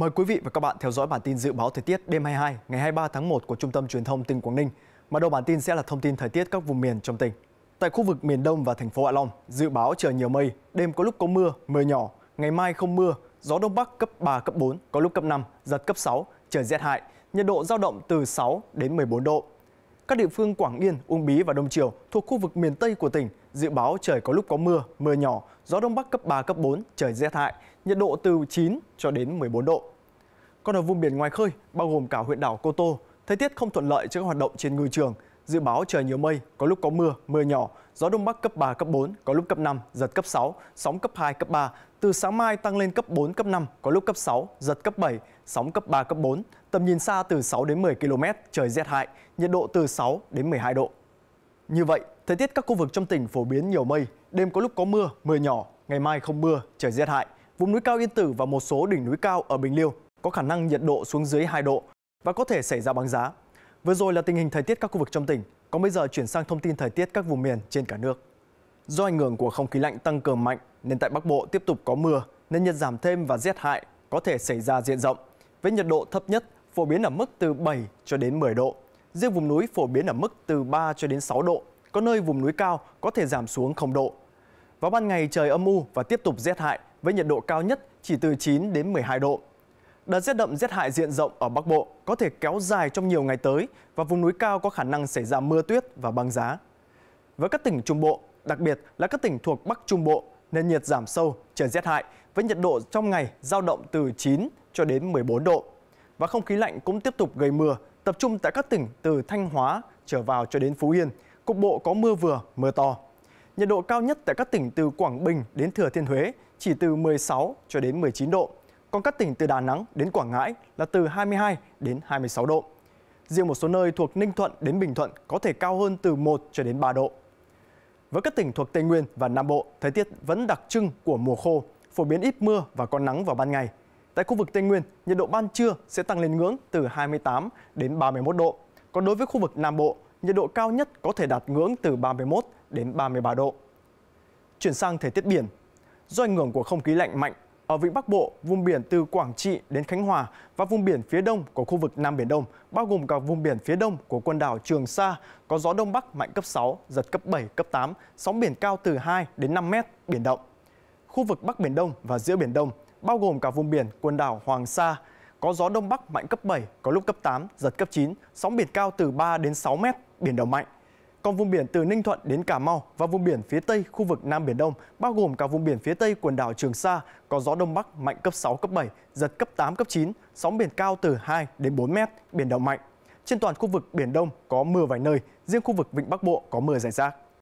Mời quý vị và các bạn theo dõi bản tin dự báo thời tiết đêm 22 ngày 23 tháng 1 của Trung tâm Truyền thông tỉnh Quảng Ninh. Mở đầu bản tin sẽ là thông tin thời tiết các vùng miền trong tỉnh. Tại khu vực miền Đông và thành phố Hạ Long, dự báo trời nhiều mây, đêm có lúc có mưa, mưa nhỏ, ngày mai không mưa, gió đông bắc cấp 3 cấp 4, có lúc cấp 5, giật cấp 6, trời rét hại, nhiệt độ dao động từ 6 đến 14 độ. Các địa phương Quảng Yên, Uông Bí và Đông Triều thuộc khu vực miền Tây của tỉnh dự báo trời có lúc có mưa, mưa nhỏ, gió đông bắc cấp 3 cấp 4, trời rét hại, nhiệt độ từ 9 cho đến 14 độ. Còn ở vùng biển ngoài khơi, bao gồm cả huyện đảo Cô Tô, thời tiết không thuận lợi cho các hoạt động trên ngư trường – dự báo trời nhiều mây, có lúc có mưa, mưa nhỏ, gió đông bắc cấp 3, cấp 4, có lúc cấp 5, giật cấp 6, sóng cấp 2, cấp 3. Từ sáng mai tăng lên cấp 4, cấp 5, có lúc cấp 6, giật cấp 7, sóng cấp 3, cấp 4. Tầm nhìn xa từ 6 đến 10 km, trời rét hại, nhiệt độ từ 6 đến 12 độ. Như vậy, thời tiết các khu vực trong tỉnh phổ biến nhiều mây, đêm có lúc có mưa, mưa nhỏ, ngày mai không mưa, trời rét hại. Vùng núi cao Yên Tử và một số đỉnh núi cao ở Bình Liêu có khả năng nhiệt độ xuống dưới 2 độ và có thể xảy ra băng giá. Vừa rồi là tình hình thời tiết các khu vực trong tỉnh, còn bây giờ chuyển sang thông tin thời tiết các vùng miền trên cả nước. Do ảnh hưởng của không khí lạnh tăng cường mạnh nên tại Bắc Bộ tiếp tục có mưa nên nhiệt giảm thêm và rét hại có thể xảy ra diện rộng với nhiệt độ thấp nhất phổ biến ở mức từ 7 cho đến 10 độ. Riêng vùng núi phổ biến ở mức từ 3 cho đến 6 độ, có nơi vùng núi cao có thể giảm xuống 0 độ. Vào ban ngày trời âm u và tiếp tục rét hại với nhiệt độ cao nhất chỉ từ 9 đến 12 độ, Đợt rét đậm rét hại diện rộng ở Bắc Bộ có thể kéo dài trong nhiều ngày tới và vùng núi cao có khả năng xảy ra mưa tuyết và băng giá. Với các tỉnh Trung Bộ, đặc biệt là các tỉnh thuộc Bắc Trung Bộ, nền nhiệt giảm sâu, trời rét hại với nhiệt độ trong ngày giao động từ 9 cho đến 14 độ. Và không khí lạnh cũng tiếp tục gây mưa, tập trung tại các tỉnh từ Thanh Hóa trở vào cho đến Phú Yên, cục bộ có mưa vừa, mưa to. Nhiệt độ cao nhất tại các tỉnh từ Quảng Bình đến Thừa Thiên Huế chỉ từ 16 cho đến 19 độ còn các tỉnh từ Đà Nẵng đến Quảng Ngãi là từ 22 đến 26 độ. Riêng một số nơi thuộc Ninh Thuận đến Bình Thuận có thể cao hơn từ 1 cho đến 3 độ. Với các tỉnh thuộc Tây Nguyên và Nam Bộ, thời tiết vẫn đặc trưng của mùa khô, phổ biến ít mưa và có nắng vào ban ngày. Tại khu vực Tây Nguyên, nhiệt độ ban trưa sẽ tăng lên ngưỡng từ 28 đến 31 độ. Còn đối với khu vực Nam Bộ, nhiệt độ cao nhất có thể đạt ngưỡng từ 31 đến 33 độ. Chuyển sang thời tiết biển. Do ảnh hưởng của không khí lạnh mạnh ở vịnh Bắc Bộ, vùng biển từ Quảng Trị đến Khánh Hòa và vùng biển phía đông của khu vực Nam Biển Đông, bao gồm cả vùng biển phía đông của quần đảo Trường Sa, có gió đông bắc mạnh cấp 6, giật cấp 7, cấp 8, sóng biển cao từ 2 đến 5 mét, biển động. Khu vực Bắc Biển Đông và giữa Biển Đông, bao gồm cả vùng biển quần đảo Hoàng Sa, có gió đông bắc mạnh cấp 7, có lúc cấp 8, giật cấp 9, sóng biển cao từ 3 đến 6 mét, biển động mạnh. Còn vùng biển từ Ninh Thuận đến Cà Mau và vùng biển phía Tây khu vực Nam Biển Đông, bao gồm cả vùng biển phía Tây quần đảo Trường Sa, có gió Đông Bắc mạnh cấp 6, cấp 7, giật cấp 8, cấp 9, sóng biển cao từ 2 đến 4 mét, biển động mạnh. Trên toàn khu vực Biển Đông có mưa vài nơi, riêng khu vực Vịnh Bắc Bộ có mưa rải rác.